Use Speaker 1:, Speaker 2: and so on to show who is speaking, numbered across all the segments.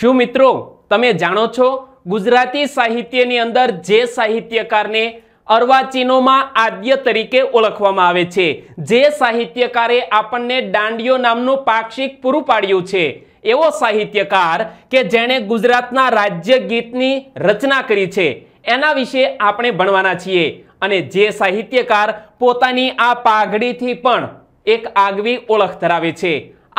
Speaker 1: શું મિત્રો તમે જાણો છો ગુજરાતી સાહિત્યની અંદર જે સાહિત્યકારને અર્વાચીનોમાં આદ્ય તરીકે ઓળખવામાં આવે છે જે સાહિત્યકારે આપણને દાંડિયો નામનું પાક્ષિક પૂરું પાડ્યું છે એવો સાહિત્યકાર કે જેણે ગુજરાતના રાજ્ય ગીતની રચના કરી છે એના વિશે આપણે ભણવાના છીએ અને જે સાહિત્યકાર પોતાની આ પાઘડીથી પણ એક આગવી ઓળખ ધરાવે છે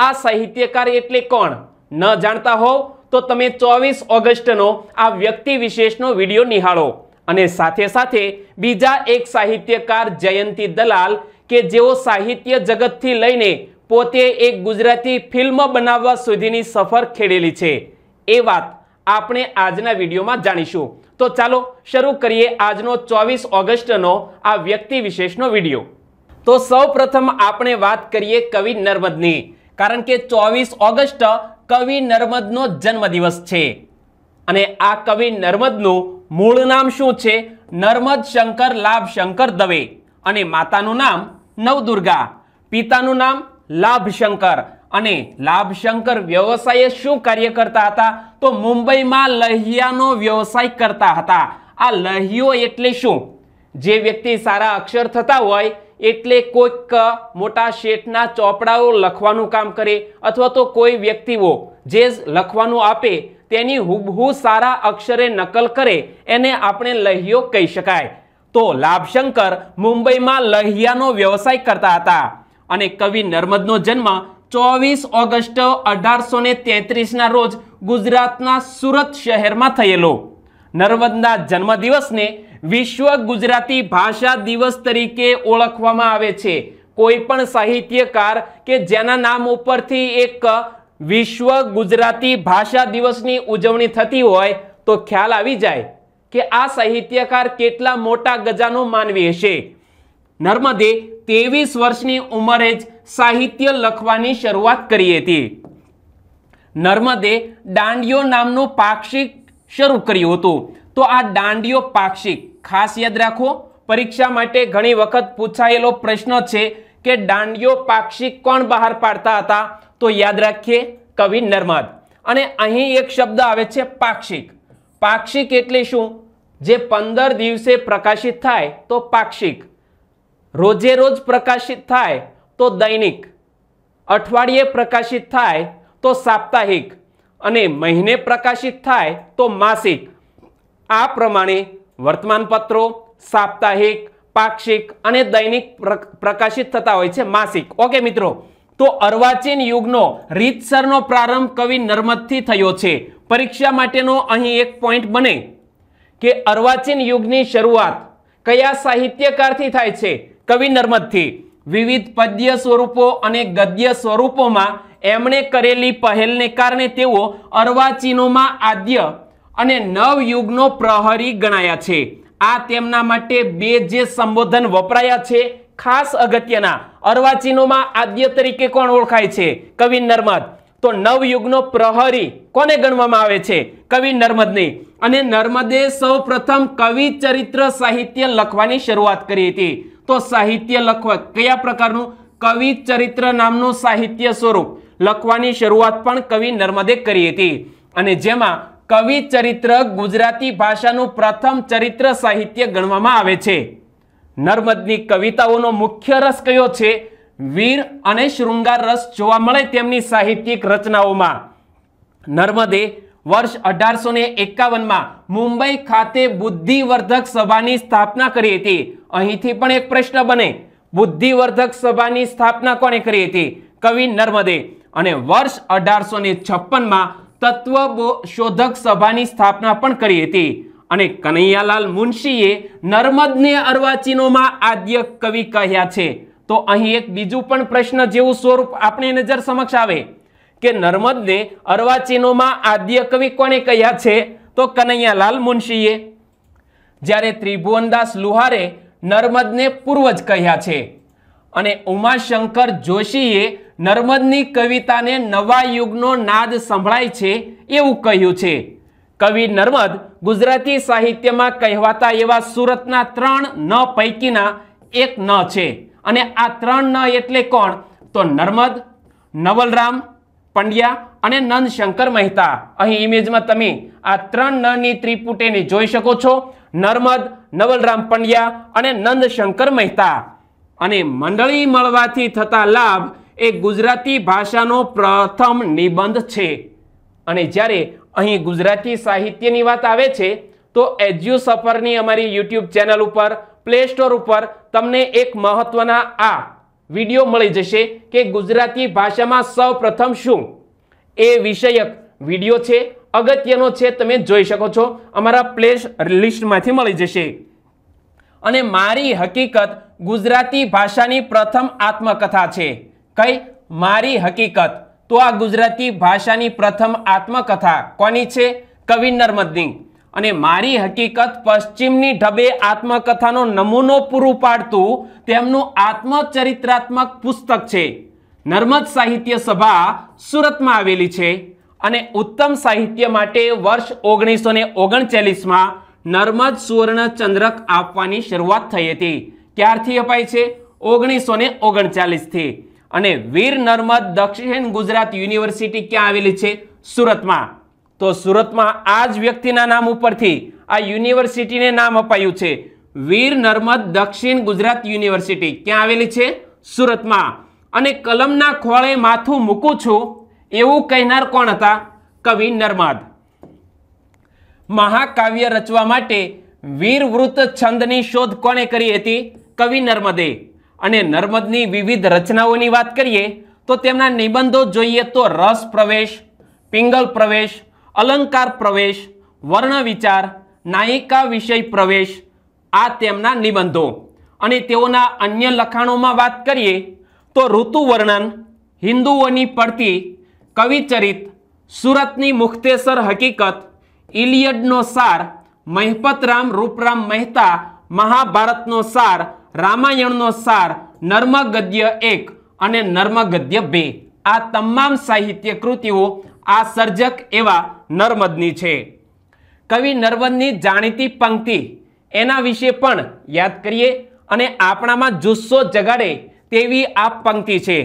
Speaker 1: આ સાહિત્યકાર એટલે કોણ ન જાણતા હોવ તો તમે ચોવીસ ઓગસ્ટનો આ વ્યક્તિ વિશેષનો વિડીયો નિહાળો અને સાથે સાથે બીજા એક સાહિત્યકાર જયંતિ દલાલ કે જેઓ સાહિત્ય જગતથી લઈને પોતે એક ગુજરાતી ફિલ્મ બનાવવા સુધીની સફર ખેડેલી છે એ વાત આપણે આજના વિડીયોમાં જાણીશું તો ચાલો શરૂ કરીએ આજનો ચોવીસ ઓગસ્ટનો આ વ્યક્તિ વિશેષનો વિડીયો તો સૌ આપણે વાત કરીએ કવિ નર્મદની કારણ કે ચોવીસ ઓગસ્ટ કવિ નર્મદનો જન્મદિવસ છે અને આ કવિ નર્મદનું મૂળ નામ શું છે નર્મદ શંકર લાભ શંકર દવે અને માતાનું નામ નવદુર્ગા પિતાનું નામ લાભશંકર અને લાભશંકર વ્યવસાયે શું કાર્ય કરતા હતા તો મુંબઈમાં લહિયાનો વ્યવસાય કરતા હતા આ લહિયો એટલે શું જે વ્યક્તિ સારા અક્ષર થતા હોય એટલે કોઈક મોટા શેઠના ચોપડાઓ લખવાનું કામ કરે અથવા તો કોઈ વ્યક્તિઓ જે લખવાનું આપે તેની હુબહુ સારા અક્ષરે નકલ કરે એને આપણે લહિયો કહી શકાય તો લાભશંકર મુંબઈમાં લહિયાનો વ્યવસાય કરતા હતા અને કવિ નર્મદનો જન્મ ચોવીસ ઓગસ્ટ અઢારસો ને તેત્રીસના રોજ ગુજરાતના સુરત શહેરમાં થયેલો નર્મદના જન્મદિવસને વિશ્વ ગુજરાતી ભાષા દિવસ તરીકે ઓળખવામાં આવે છે કોઈ પણ સાહિત્યકાર કે જેના નામ ઉપરથી એક વિશ્વ ગુજરાતી ભાષા દિવસની ઉજવણી થતી હોય તો ખ્યાલ આવી જાય કે આ સાહિત્યકાર કેટલા મોટા ગજાનો માનવી હશે નર્મદે ત્રેવીસ વર્ષની ઉંમરે જ સાહિત્ય લખવાની શરૂઆત કરી હતી નર્મદે દાંડિયો નામનું પાક્ષિક શરૂ કર્યું હતું તો આ દાંડિયો પાક્ષિક ખાસ યાદ રાખો પરીક્ષા માટે ઘણી વખત પૂછાયેલો પ્રશ્ન છે કે દાંડિયો પાક્ષિક કોણ બહાર પાડતા હતા તો યાદ રાખીએ કવિ નર્મદ અને અહીં એક શબ્દ આવે છે પાક્ષિક પાક્ષિક એટલે શું જે પંદર દિવસે પ્રકાશિત થાય તો પાક્ષિક રોજે રોજ પ્રકાશિત થાય તો દૈનિક અઠવાડિયે પ્રકાશિત થાય તો સાપ્તાહિક અને મહિને પ્રકાશિત થાય તો માસિક આ પ્રમાણે વર્તમાનપત્રો સાપ્તાહિક પાક્ષિક અને દૈનિક પ્રકાશિત થતા હોય છે માસિક ઓકે મિત્રો તો અર્વાચીન યુગનો રીતસરનો પ્રારંભ કવિ નર્મદથી થયો છે પરીક્ષા માટેનો અહીં એક પોઈન્ટ બને કે અર્વાચીન યુગની શરૂઆત કયા સાહિત્યકારથી થાય છે કવિ નર્મદથી વિવિધ પદ્ય સ્વરૂપો અને ગદ્ય સ્વરૂપોમાં એમણે કરેલી પહેલને કારણે તેઓ અર્વાચીનોમાં આદ્ય અને નવયુગનો પ્રહરી ગણાયા છે આ તેમના માટે બે જે સંબોધન વપરાયા છે ખાસ અગત્યના અર્વાચીનોમાં આદ્ય તરીકે કોણ ઓળખાય છે કવિ નર્મદ તો નવયુગનો પ્રહરી કોને ગણવામાં આવે છે કવિ નર્મદને અને નર્મદે સૌ પ્રથમ કવિ ચરિત્ર સાહિત્ય લખવાની શરૂઆત કરી હતી તો સાહિત્ય લખવા કયા પ્રકારનું કવિ ચરિત્ર નામનું સાહિત્ય સ્વરૂપ લખવાની શરૂઆત પણ કવિ નર્મદે કરી હતી અને જેમાં કવિ ચરિત્ર ગુજરાતી ભાષાનું પ્રથમ ચરિત્ર સાહિત્ય ગણવામાં આવે છે નર્મદની કવિતાઓનો મુખ્ય રસ કયો છે વીર અને શૃંગાર રસ જોવા મળે તેમની સાહિત્યિક રચનાઓમાં નર્મદે વર્ષ અઢારસો ને એકાવનમાં મુંબઈ ખાતે બુદ્ધિવર્ધક સભાની સ્થાપના કરી હતી અહીંથી પણ એક પ્રશ્ન બને બુદ્ધિવર્ધક સભાની સ્થાપના કોણે કરી હતી કવિ નર્મદે અને વર્ષ અઢારસો ને છપ્પનમાં તત્વ શોધક સભાની સ્થાપના પણ કરી હતી અને કનૈયાલાલ મુનશીએ નર્મદને અર્વાચીનોમાં આદ્ય કવિ કહ્યા છે તો અહીં એક બીજું પણ પ્રશ્ન જેવું સ્વરૂપ આપણી નજર સમક્ષ આવે કે નર્મદને અર્વાચીનોમાં આદ્ય કવિ કોને કહ્યા છે તો કનૈયાલાલ મુનશીએ જ્યારે ત્રિભુવનદાસ લુહારે નર્મદને પૂર્વજ કહ્યા છે અને ઉમાશંકર જોશીએ નર્મદની કવિતાને નવા યુગનો નાદ સંભળાય છે એવું કહ્યું છે કવિ નર્મદ ગુજરાતી સાહિત્યમાં કહેવાતા એવા સુરતના ત્રણ ન પૈકીના એક ન છે અને આ ત્રણ ન એટલે કોણ તો નર્મદ નવલરામ પંડ્યા અને નંદશંકર મહેતા અહીં ઇમેજમાં તમે આ ત્રણ નની ત્રિપુટેને જોઈ શકો છો નર્મદ નવલરામ પંડ્યા અને નંદશંકર મહેતા અને મંડળી મળવાથી થતા લાભ એ ગુજરાતી ભાષાનો પ્રથમ નિબંધ છે અને જ્યારે અહીં ગુજરાતી સાહિત્યની વાત આવે છે તો એજ્યુ સફરની અમારી યુટ્યુબ ચેનલ ઉપર પ્લે સ્ટોર ઉપર તમને એક મહત્વના આ વિડીયો મળી જશે કે ગુજરાતી ભાષામાં સૌપ્રથમ શું એ વિષયક વિડીયો છે અગત્યનો છે તમે જોઈ શકો છો અમારા પ્લે લિસ્ટમાંથી મળી જશે અને મારી હકીકત ગુજરાતી ભાષાની પ્રથમ આત્મકથા છે કઈ મારી હકીકત તો આ ગુજરાતી ભાષાની પ્રથમ આત્મકથા કોની છે કવિ નર્મદની અને મારી હકીકત પશ્ચિમની ઢબે આત્મકથાનો નમૂનો પૂરું પાડતું તેમનું આત્મચરિત્રાત્મક પુસ્તક છે નર્મદ સાહિત્ય સભા સુરતમાં આવેલી છે અને ઉત્તમ સાહિત્ય માટે વર્ષ ઓગણીસો ને ઓગણચાલીસમાં નર્મદ સુવર્ણ ચંદ્રક આપવાની શરૂઆત થઈ હતી ક્યારથી અપાય છે ઓગણીસો ને ઓગણચાલીસથી અને વીર નર્મદ દક્ષિણ ગુજરાત યુનિવર્સિટી ક્યાં આવેલી છે સુરતમાં તો સુરતમાં આ જ વ્યક્તિના નામ ઉપરથી આ યુનિવર્સિટીને નામ અપાયું છે વીર નર્મદ દક્ષિણ ગુજરાત યુનિવર્સિટી ક્યાં આવેલી છે સુરતમાં અને કલમના ખોળે માથું મૂકું છું એવું કહેનાર કોણ હતા કવિ નર્મદ મહાકાવ્ય રચવા માટે વીરવૃત છંદની શોધ કોણે કરી હતી કવિ નર્મદે અને નર્મદની વિવિધ રચનાઓની વાત કરીએ તો તેમના નિબંધો જોઈએ તો રસ પ્રવેશ પિંગલ પ્રવેશ અલંકાર પ્રવેશ વર્ણ વિચાર નાયિકા વિષય પ્રવેશ આ તેમના નિબંધો અને તેઓના અન્ય લખાણોમાં વાત કરીએ તો ઋતુ વર્ણન હિન્દુઓની પડતી કવિચરિત સુરતની મુખ્તેસર હકીકત ઇલિયડનો સાર મહેપતરામ રૂપરામ મહેતા મહાભારતનો સાર રામાયણનો સાર નર્મગદ્ય એક અને નર્મગદ્ય બે આ તમામ સાહિત્ય કૃતિઓ આ સર્જક એવા નર્મદની છે કવિ નર્મદની જાણીતી પંક્તિ એના વિશે પણ યાદ કરીએ અને આપણામાં જુસ્સો જગાડે તેવી આ પંક્તિ છે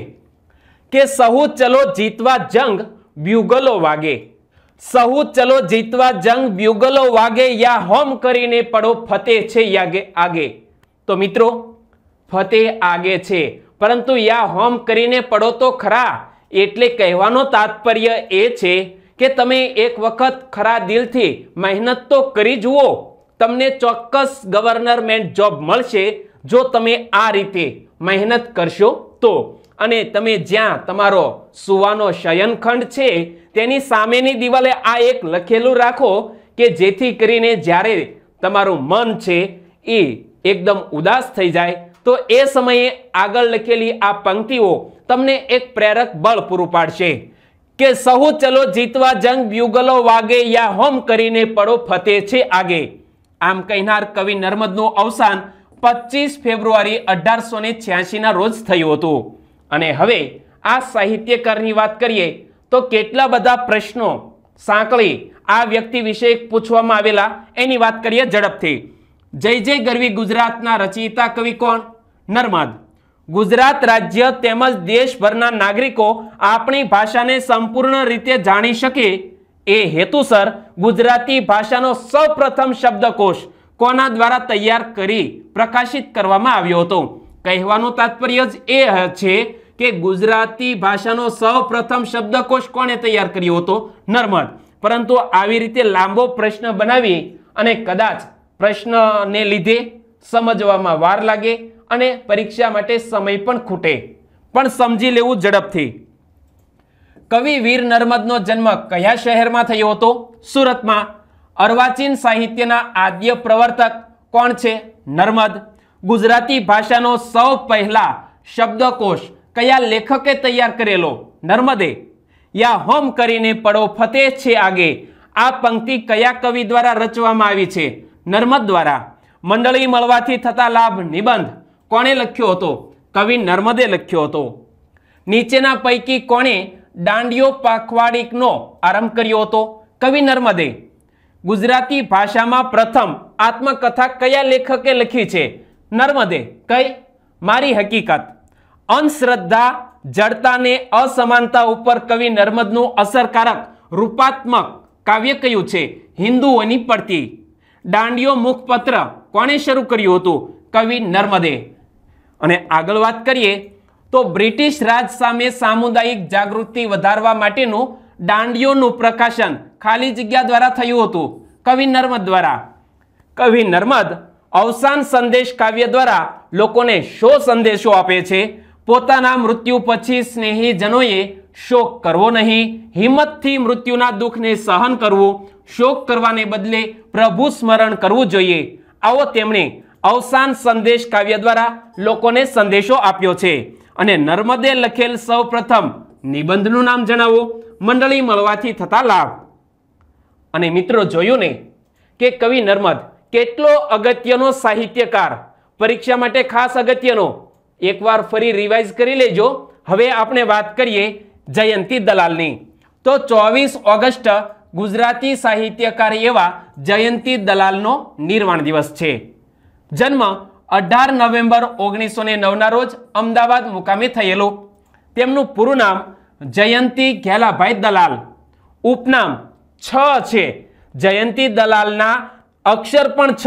Speaker 1: કે સહુ ચલો જીતવા જંગ બ્યુગલો વાગે સહુ ચલો જીતવા જંગ બ્યુગલો વાગે યા હોમ કરીને પડો ફતે છે યાગે આગે તો મિત્રો ફતે આગે છે પરંતુ યા હોમ કરીને પડો તો ખરા એટલે કહેવાનો તાત્પર્ય એ છે કે તમે એક વખત ખરા દિલથી મહેનત તો કરી જુઓ તમને ચોક્કસ ગવર્નરમેન્ટ જોબ મળશે જો તમે આ રીતે મહેનત કરશો તો અને તમે જ્યાં તમારો સુવાનો શયનખંડ છે તેની સામેની દિવાલે આ એક લખેલું રાખો કે જેથી કરીને જ્યારે તમારું મન છે એ એકદમ ઉદાસ થઈ જાય તો એ સમયે આગળ લખેલી આ પંક્તિઓ તમને એક પ્રેરક બળ પૂરું પાડશે કે સહુ ચલો જીતવા જંગ બ્યુગલો વાગે યા હોમ કરીને પડો ફતે છે આગે આમ કહેનાર કવિ નર્મદનું અવસાન પચીસ ફેબ્રુઆરી અઢારસો ને છ્યાસીના રોજ થયું હતું અને હવે આ સાહિત્યકારની વાત કરીએ તો કેટલા બધા પ્રશ્નો સાંકળી આ વ્યક્તિ વિશે પૂછવામાં આવેલા એની વાત કરીએ ઝડપથી જય જય ગરવી ગુજરાતના રચયિતા કવિ કોણ નર્મદ ગુજરાત રાજ્ય તેમજ દેશભરના નાગરિકો આપણી ભાષાને સંપૂર્ણ રીતે જાણી શકે એ હેતુસર ગુજરાતી ભાષાનો સૌપ્રથમ શબ્દકોશ કોના દ્વારા તૈયાર કરી પ્રકાશિત કરવામાં આવ્યો હતો કહેવાનું તાત્પર્ય જ એ છે કે ગુજરાતી ભાષાનો સૌપ્રથમ શબ્દકોશ કોણે તૈયાર કર્યો હતો નર્મદ પરંતુ આવી રીતે લાંબો પ્રશ્ન બનાવી અને કદાચ પ્રશ્નને લીધે સમજવામાં વાર લાગે અને પરીક્ષા માટે સમય પણ ખૂટે પણ સમજી લેવું ઝડપથી કવિ વીર નર્મદનો જન્મ કયા શહેરમાં થયો હતો સુરતમાં અર્વાચીન સાહિત્યના આદ્ય પ્રવર્તક કોણ છે નર્મદ ગુજરાતી ભાષાનો સૌ પહેલા શબ્દકોશ કયા લેખકે તૈયાર કરેલો નર્મદે યા હોમ કરીને પડો ફતે છે આગે આ પંક્તિ કયા કવિ દ્વારા રચવામાં આવી છે નર્મદ દ્વારા મંડળી મળવાથી થતા લાભ નિબંધ કોણે લખ્યો હતો કવિ નર્મદે લખ્યો હતો નીચેના પૈકી કોણે દાંડિયો પાખવાડીકનો આરંભ કર્યો હતો કવિ નર્મદે ગુજરાતી ભાષામાં પ્રથમ આત્મકથા કયા લેખકે લખી છે નર્મદે કઈ મારી હકીકત અંધશ્રદ્ધા જડતાને અસમાનતા ઉપર કવિ નર્મદનું અસરકારક રૂપાત્મક કાવ્ય કયું છે હિન્દુઓની પડતી દાંડિયો મુખપત્ર કોણે શરૂ કર્યું હતું કવિ નર્મદે અને આગળ વાત કરીએ તો બ્રિટિશ રાજ સામે સામુદાયિક જાગૃતિ વધારવા માટેનું દાંડીઓનું પ્રકાશન ખાલી જગ્યા દ્વારા થયું હતું કવિ નર્મદ દ્વારા કવિ નર્મદ અવસાન સંદેશ કાવ્ય દ્વારા લોકોને શો સંદેશો આપે છે પોતાના મૃત્યુ પછી સ્નેહીજનોએ શોક કરવો નહીં હિંમતથી મૃત્યુના દુઃખને સહન કરવું શોક કરવાને બદલે પ્રભુ સ્મરણ કરવું જોઈએ આવો તેમણે અવસાન સંદેશ કાવ્ય દ્વારા લોકોને સંદેશો આપ્યો છે અને નર્મદે લખેલ સૌ પ્રથમ નિબંધનું નામ જણાવો મંડળી મળવાથી થતા લાભ અને મિત્રો જોયું ને કે કવિ નર્મદ કેટલો અગત્યનો સાહિત્યકાર પરીક્ષા માટે ખાસ અગત્યનો એકવાર ફરી રિવાઇઝ કરી લેજો હવે આપણે વાત કરીએ જયંતી દલાલની તો ચોવીસ ઓગસ્ટ ગુજરાતી સાહિત્યકાર એવા જયંતી દલાલનો નિર્વાણ દિવસ છે જન્મ અઢાર નવેમ્બર ઓગણીસો ને નવના રોજ અમદાવાદ મુકામે થયેલો તેમનું પૂરું નામ જયંતી ઘેલાભાઈ દલાલ ઉપનામ છ છે જયંતી દલાલના અક્ષર પણ છ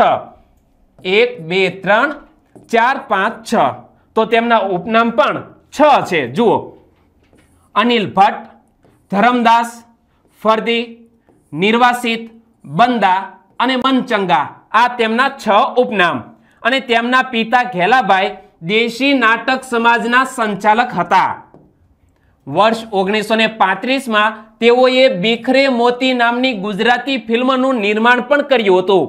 Speaker 1: એક બે ત્રણ ચાર પાંચ છ તો તેમના ઉપનામ પણ છ છે જુઓ અનિલ ભટ્ટ ધરમદાસ ફરદી નિર્વાસિત બંદા અને મનચંગા આ તેમના છ ઉપનામ અને તેમના પિતા ઘેલાભાઈ દેશી નાટક સમાજના સંચાલક હતા વર્ષ ઓગણીસો ને પાંત્રીસમાં તેઓએ બિખરે મોતી નામની ગુજરાતી ફિલ્મનું નિર્માણ પણ કર્યું હતું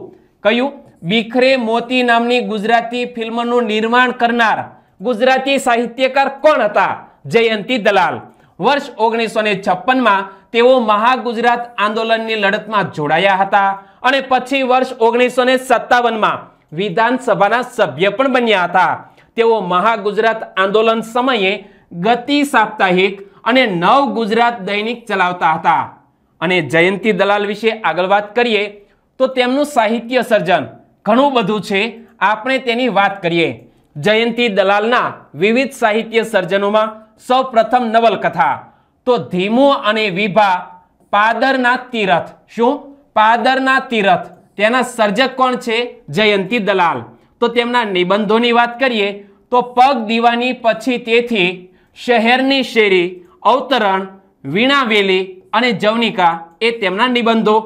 Speaker 1: કયું બિખરે મોતી નામની ગુજરાતી ફિલ્મનું નિર્માણ કરનાર ગુજરાતી સાહિત્યકાર કોણ હતા જયંતી દલાલ વર્ષ ઓગણીસો ને છપ્પનમાં તેઓ મહાગુજરાત આંદોલનની લડતમાં જોડાયા હતા અને પછી વર્ષ ઓગણીસો ને સત્તાવનમાં વિધાનસભાના સભ્ય પણ બન્યા હતા તેઓ મહાગુજરાત આંદોલન સમયે ગતિ સાપ્તાહિક અને નવ ગુજરાત દૈનિક ચલાવતા હતા અને જયંતિ દલાલ વિશે આગળ વાત કરીએ તો તેમનું સાહિત્ય સર્જન ઘણું બધું છે આપણે તેની વાત કરીએ જયંતિ દલાલના વિવિધ સાહિત્ય સર્જનોમાં સૌ પ્રથમ નવલકથા તો ધીમો અને વિભા પાદરના તીરથ શું પાદરના તીરથ તેના સર્જક કોણ છે જયંતી દલાલ તો તેમના નિબંધોની વાત કરીએ તો પગ દીવાની પછી તેથી શહેરની શેરી અવતરણ વીણાવેલી અને જવનિકા એ તેમના નિબંધો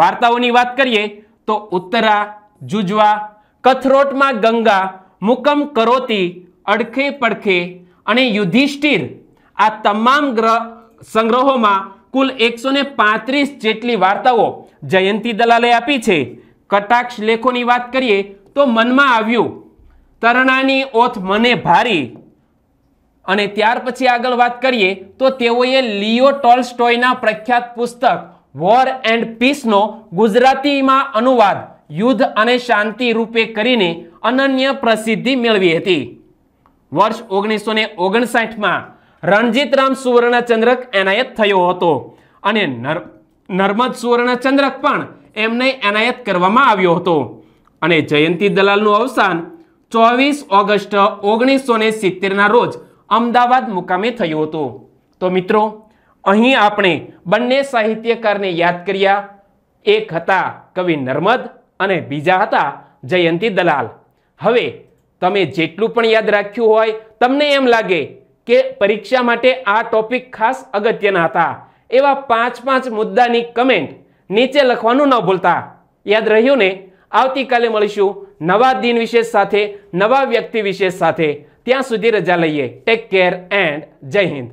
Speaker 1: વાર્તાઓની વાત કરીએ તો ઉત્તરા જુજવા કથરોટમાં ગંગા મુકમ કરોતી અડખે પડખે અને યુધિષ્ઠિર આ તમામ ગ્રહ સંગ્રહોમાં કુલ એકસો પાંત્રીસ જેટલી વાર્તાઓ જયંતિ દલાલે આપી છે કટાક્ષ લેખોની વાત કરીએ તો મનમાં આવ્યું તરણાની ઓથ મને ભારી અને ત્યાર પછી આગળ વાત કરીએ તો તેઓએ લિયો ટોલ્સ્ટોયના પ્રખ્યાત પુસ્તક વોર એન્ડ પીસનો ગુજરાતીમાં અનુવાદ યુદ્ધ અને શાંતિ રૂપે કરીને અનન્ય પ્રસિદ્ધિ મેળવી હતી વર્ષ ઓગણીસો ઓગણસાઠમાં રણજીતરામ સુવર્ણચંદ્રક એનાયત થયો હતો અને નર્મદ સુવર્ણચંદ્રક પણ એમને એનાયત કરવામાં આવ્યો હતો અને જયંતી દલાલનું અવસાન ચોવીસ ઓગસ્ટ ઓગણીસો ને સિત્તેરના રોજ અમદાવાદ મુકામે થયું હતું તો મિત્રો અહીં આપણે બંને સાહિત્યકારને યાદ કર્યા એક હતા કવિ નર્મદ અને બીજા હતા જયંતી દલાલ હવે તમે જેટલું પણ યાદ રાખ્યું હોય તમને એમ લાગે કે પરીક્ષા માટે આ ટોપિક ખાસ અગત્યના હતા એવા પાંચ પાંચ મુદ્દાની કમેન્ટ નીચે લખવાનું ન ભૂલતા યાદ રહ્યું ને આવતીકાલે મળીશું નવા દિન વિશેષ સાથે નવા વ્યક્તિ વિશેષ સાથે ત્યાં સુધી રજા લઈએ ટેક કેર એન્ડ જય હિન્દ